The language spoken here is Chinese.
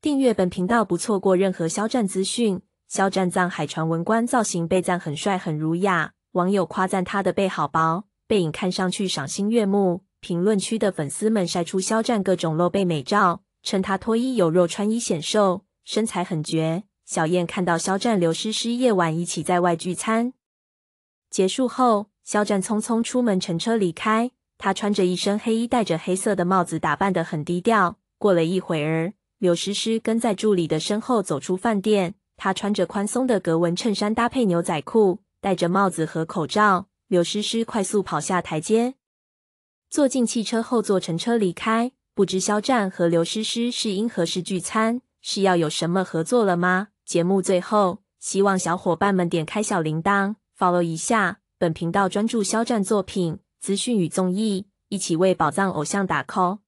订阅本频道，不错过任何肖战资讯。肖战藏海传文官造型被赞很帅很儒雅，网友夸赞他的背好薄，背影看上去赏心悦目。评论区的粉丝们晒出肖战各种露背美照，称他脱衣有肉，穿衣显瘦，身材很绝。小燕看到肖战刘诗诗夜晚一起在外聚餐，结束后，肖战匆匆出门乘车离开，他穿着一身黑衣，戴着黑色的帽子，打扮得很低调。过了一会儿。柳诗诗跟在助理的身后走出饭店。她穿着宽松的格纹衬衫搭配牛仔裤，戴着帽子和口罩。柳诗诗快速跑下台阶，坐进汽车后座乘车离开。不知肖战和刘诗诗是因何事聚餐，是要有什么合作了吗？节目最后，希望小伙伴们点开小铃铛，follow 一下本频道，专注肖战作品资讯与综艺，一起为宝藏偶像打 call。